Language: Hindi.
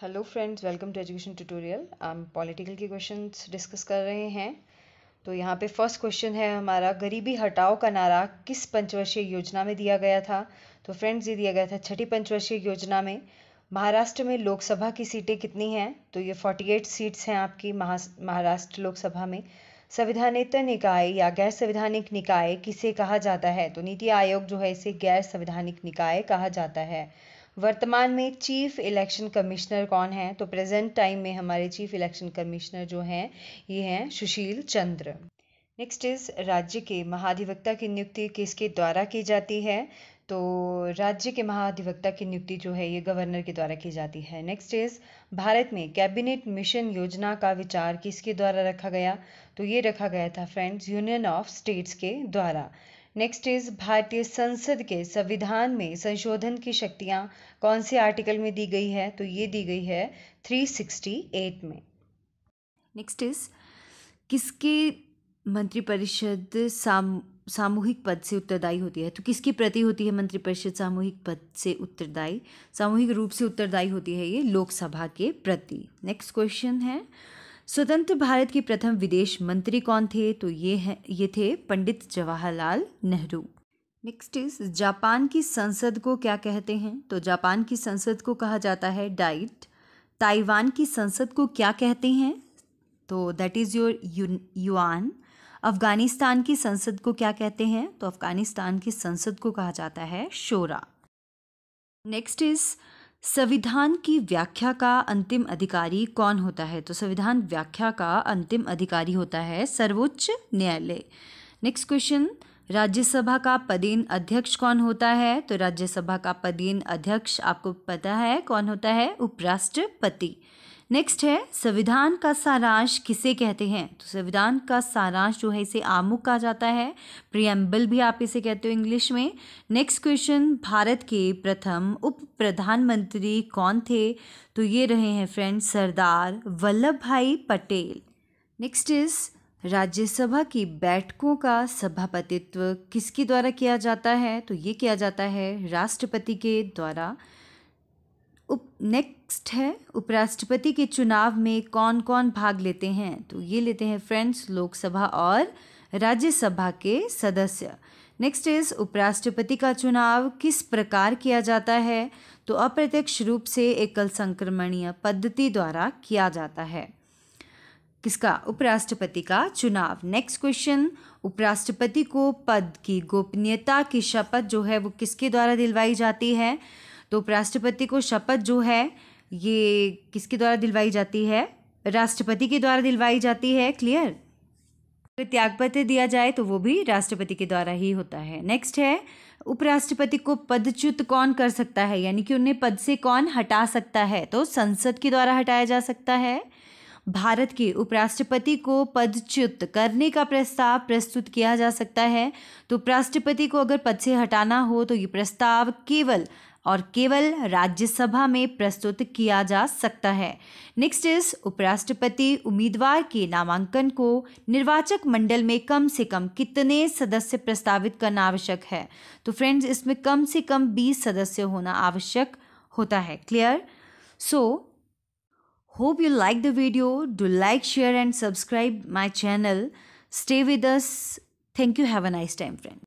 hello friends welcome to education tutorial हम पॉलिटिकल के क्वेश्चंस डिस्कस कर रहे हैं तो यहाँ पे फर्स्ट क्वेश्चन है हमारा गरीबी हटाओ का नारा किस पंचवर्षीय योजना में दिया गया था तो फ्रेंड्स ये दिया गया था छठी पंचवर्षीय योजना में महाराष्ट्र में लोकसभा की सीटें कितनी हैं तो ये फोर्टी एट सीट्स हैं आपकी महाराष्ट्र लोकसभा में संविधानेतर निकाय या गैर संविधानिक निकाय किसे कहा जाता है तो नीति आयोग जो है इसे गैर संवैधानिक निकाय कहा जाता है वर्तमान में चीफ इलेक्शन कमिश्नर कौन है तो प्रेजेंट टाइम में हमारे चीफ इलेक्शन कमिश्नर जो हैं ये हैं सुशील चंद्र नेक्स्ट इज राज्य के महाधिवक्ता की नियुक्ति किसके द्वारा की जाती है तो राज्य के महाधिवक्ता की नियुक्ति जो है ये गवर्नर के द्वारा की जाती है नेक्स्ट इज भारत में कैबिनेट मिशन योजना का विचार किसके द्वारा रखा गया तो ये रखा गया था फ्रेंड्स यूनियन ऑफ स्टेट्स के द्वारा नेक्स्ट इज भारतीय संसद के संविधान में संशोधन की शक्तियां कौन से आर्टिकल में दी गई है तो ये दी गई है 368 में नेक्स्ट इज किसके मंत्रिपरिषद साम सामूहिक पद से उत्तरदायी होती है तो किसकी प्रति होती है मंत्रिपरिषद सामूहिक पद से उत्तरदायी सामूहिक रूप से उत्तरदायी होती है ये लोकसभा के प्रति नेक्स्ट क्वेश्चन है स्वतंत्र भारत के प्रथम विदेश मंत्री कौन थे तो ये हैं ये थे Pandit Jawaharlal Nehru next is Japan की संसद को क्या कहते हैं तो जापान की संसद को कहा जाता है डाइट ताइवान की संसद को क्या कहते हैं तो that is your yuan Afghanistan की संसद को क्या कहते हैं तो अफ़गानिस्तान की संसद को कहा जाता है शोरा नेक्स्ट इज़ संविधान की व्याख्या का अंतिम अधिकारी कौन होता है तो संविधान व्याख्या का अंतिम अधिकारी होता है सर्वोच्च न्यायालय नेक्स्ट क्वेश्चन राज्यसभा का पदेन अध्यक्ष कौन होता है तो राज्यसभा का पदेन अध्यक्ष आपको पता है कौन होता है उपराष्ट्रपति नेक्स्ट है संविधान का सारांश किसे कहते हैं तो संविधान का सारांश जो है इसे आमुख कहा जाता है प्रियम्बल भी आप इसे कहते हो इंग्लिश में नेक्स्ट क्वेश्चन भारत के प्रथम उप प्रधानमंत्री कौन थे तो ये रहे हैं फ्रेंड सरदार वल्लभ भाई पटेल नेक्स्ट इज़ राज्यसभा की बैठकों का सभापतित्व किसके द्वारा किया जाता है तो ये किया जाता है राष्ट्रपति के द्वारा नेक्स्ट है उपराष्ट्रपति के चुनाव में कौन कौन भाग लेते हैं तो ये लेते हैं फ्रेंड्स लोकसभा और राज्यसभा के सदस्य नेक्स्ट इज उपराष्ट्रपति का चुनाव किस प्रकार किया जाता है तो अप्रत्यक्ष रूप से एकल संक्रमणीय पद्धति द्वारा किया जाता है किसका उपराष्ट्रपति का चुनाव नेक्स्ट क्वेश्चन उपराष्ट्रपति को पद की गोपनीयता की शपथ जो है वो किसके द्वारा दिलवाई जाती है तो उपराष्ट्रपति को शपथ जो है ये किसके द्वारा दिलवाई जाती है राष्ट्रपति के द्वारा दिलवाई जाती है क्लियर अगर त्यागपत्र दिया जाए तो वो भी राष्ट्रपति के द्वारा ही होता है नेक्स्ट है उपराष्ट्रपति को पदच्युत कौन कर सकता है यानी कि उन्हें पद से कौन हटा सकता है तो संसद के द्वारा हटाया जा सकता है भारत के उपराष्ट्रपति को पदच्युत करने का प्रस्ताव प्रस्तुत किया जा सकता है तो उपराष्ट्रपति को अगर पद से हटाना हो तो ये प्रस्ताव केवल और केवल राज्यसभा में प्रस्तुत किया जा सकता है नेक्स्ट इज उपराष्ट्रपति उम्मीदवार के नामांकन को निर्वाचक मंडल में कम से कम कितने सदस्य प्रस्तावित करना आवश्यक है तो फ्रेंड्स इसमें कम से कम बीस सदस्य होना आवश्यक होता है clear so hope you like the video do like share and subscribe my channel stay with us thank you have a nice time friend